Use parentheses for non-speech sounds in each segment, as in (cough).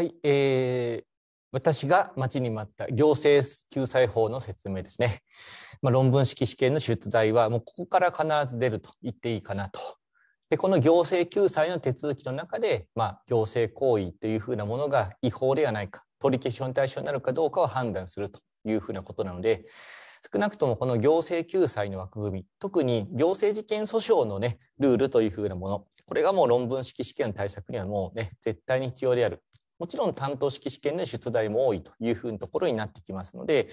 はい、えー、私が待ちに待った行政救済法の説明ですね。まあ、論文式試験の出題は、もうここから必ず出ると言っていいかなと。で、この行政救済の手続きの中で、まあ、行政行為というふうなものが違法ではないか、取り消しの対象になるかどうかを判断するというふうなことなので、少なくともこの行政救済の枠組み、特に行政事件訴訟のね、ルールというふうなもの、これがもう論文式試験の対策にはもうね、絶対に必要である。もちろん担当式試験の出題も多いというふうなところになってきますので、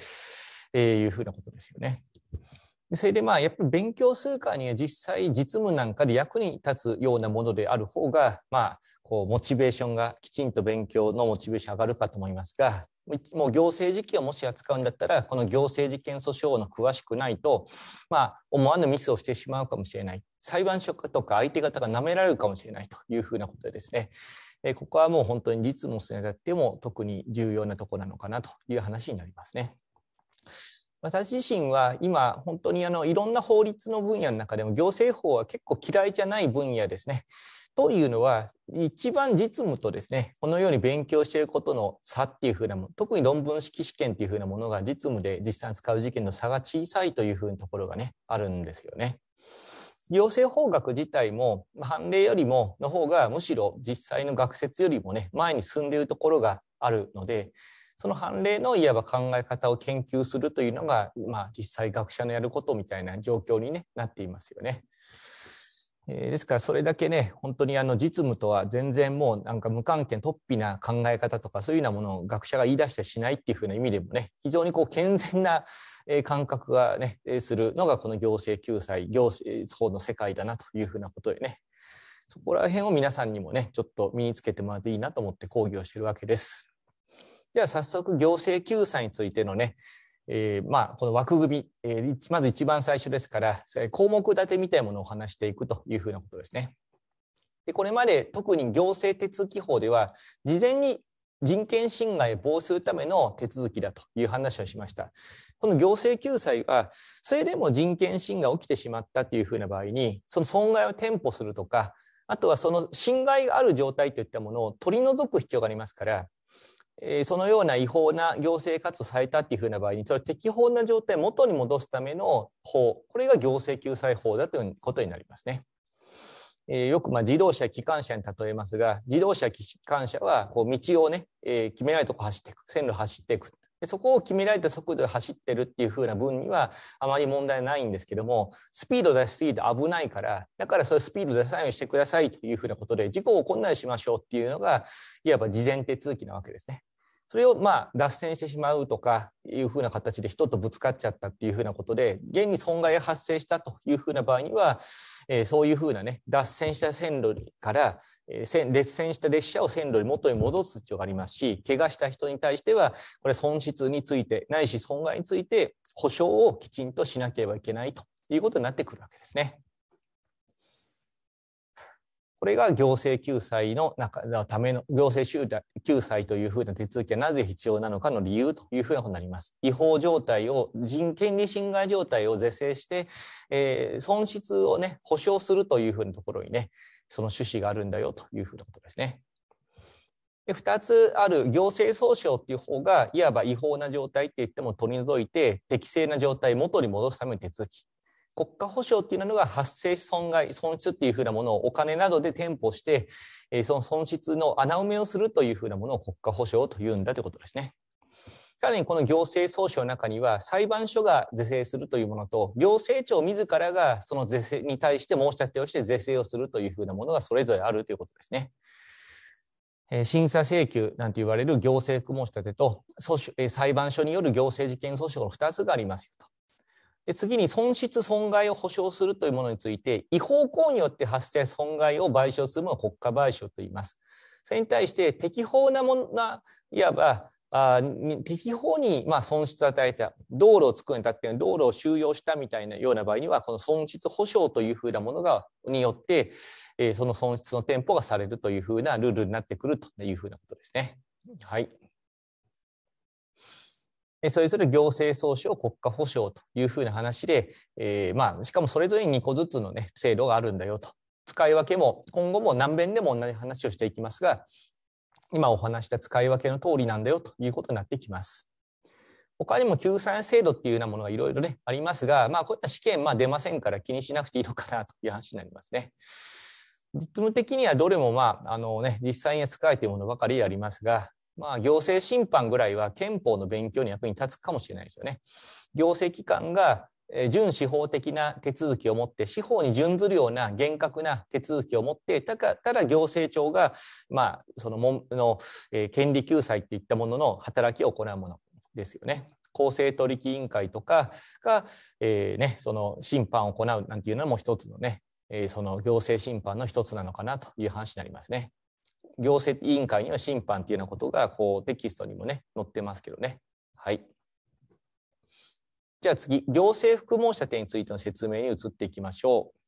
えー、いうふうなことですよね。それでまあやっぱり勉強するかには実際実務なんかで役に立つようなものである方がまあこうモチベーションがきちんと勉強のモチベーション上がるかと思いますがもう行政事件をもし扱うんだったらこの行政事件訴訟の詳しくないとまあ思わぬミスをしてしまうかもしれない裁判所とか相手方が舐められるかもしれないというふうなことですねえここはもう本当に実務にあたっても特に重要なとこなのかなという話になりますね。私自身は今本当にあのいろんな法律の分野の中でも行政法は結構嫌いじゃない分野ですね。というのは一番実務とですねこのように勉強していることの差っていうふうなもの特に論文式試験っていうふうなものが実務で実際に使う事件の差が小さいというふうなところがねあるんですよね。行政法学自体も判例よりもの方がむしろ実際の学説よりもね前に進んでいるところがあるのでその判例のいわば考え方を研究するというのが、まあ、実際学者のやることみたいな状況に、ね、なっていますよね。えですからそれだけね本当にあの実務とは全然もうなんか無関係突飛な考え方とかそういうようなものを学者が言い出してしないっていうふうな意味でもね非常にこう健全な (laughs) 感覚がねするのがこの行政救済行政法の世界だなというふうなことでねそこら辺を皆さんにもねちょっと身につけてもらっていいなと思って講義をしてるわけです。では早速行政救済についてのねえー、まあ、この枠組み、えー、まず一番最初ですから、項目立てみたいなものを話していくというふうなことですね。でこれまで特に行政手続法では、事前に人権侵害を防止するための手続きだという話をしました。この行政救済は、それでも人権侵害が起きてしまったというふうな場合に、その損害を添付するとか、あとはその侵害がある状態といったものを取り除く必要がありますから、えそのような違法な行政活動されたっていうふうな場合にそれ適法な状態を元に戻すための法これが行政救済法だということになりますね。えよくま自動車機関車に例えますが自動車機関車はこう道をね、え決められたとこ走っていく線路走っていくでそこを決められた速度で走ってるっていう風な分にはあまり問題ないんですけどもスピード出しすぎて危ないからだからそれスピード出さないようにしてくださいという風なことで事故を起こんないしましょうっていうのがいわば事前手続きなわけですね。それをまあ脱線してしまうとかいうふうな形で人とぶつかっちゃったっていうふうなことで現に損害が発生したというふうな場合には、えー、そういうふうなね脱線した線路から、えー、列線した列車を線路に元に戻す必要がありますし怪我した人に対してはこれ損失についてないし損害について補償をきちんとしなければいけないということになってくるわけですね。これが行政救済のための行政救済というふうな手続きがなぜ必要なのかの理由というふうなことになります。違法状態を人権利侵害状態を是正して、えー、損失をね保障するというふうなところにねその趣旨があるんだよというふうなことですね。で2つある行政訴訟っていう方がいわば違法な状態って言っても取り除いて適正な状態元に戻すための手続き国家保障っていうのが発生損害、損失っていうふうなものをお金などで添付して、その損失の穴埋めをするというふうなものを国家保障というんだということですね。さらにこの行政総書の中には裁判所が是正するというものと行政庁自らがその是正に対して申し立てをして是正をするというふうなものがそれぞれあるということですね。審査請求なんて言われる行政申し立てと裁判所による行政事件訴訟の2つがありますよと。で次に損失損害を保障するというものについて違法行為によって発生損害を賠償するものを国家賠償と言います。それに対して適法なものいわばあ適法にまあ損失を与えた道路を作るにたって道路を収容したみたいなような場合にはこの損失保障というふうなものがによって、えー、その損失の店舗がされるというふうなルールになってくるというふうなことですね。はいそれぞれ行政総称、国家保障というふうな話で、えー、まあ、しかもそれぞれに2個ずつの、ね、制度があるんだよと。使い分けも今後も何遍でも同じ話をしていきますが、今お話した使い分けの通りなんだよということになってきます。他にも救済制度っていうようなものがいろいろね、ありますが、まあ、こういった試験、まあ、出ませんから気にしなくていいのかなという話になりますね。実務的にはどれもまあ、あのね、実際に使えているものばかりありますが、まあ、行政審判ぐらいは憲法の勉強に役に立つかもしれないですよね。行政機関が準司法的な手続きを持って司法に準ずるような厳格な手続きを持ってただただ行政庁が、まあ、そのもの、えー、権利救済っていったものの働きを行うものですよね。公正取引委員会とかが、えーね、その審判を行うなんていうのも一つのね、えー、その行政審判の一つなのかなという話になりますね。行政委員会には審判っていうようなことがこうテキストにもね載ってますけどね。はい。じゃあ次、行政複合者点についての説明に移っていきましょう。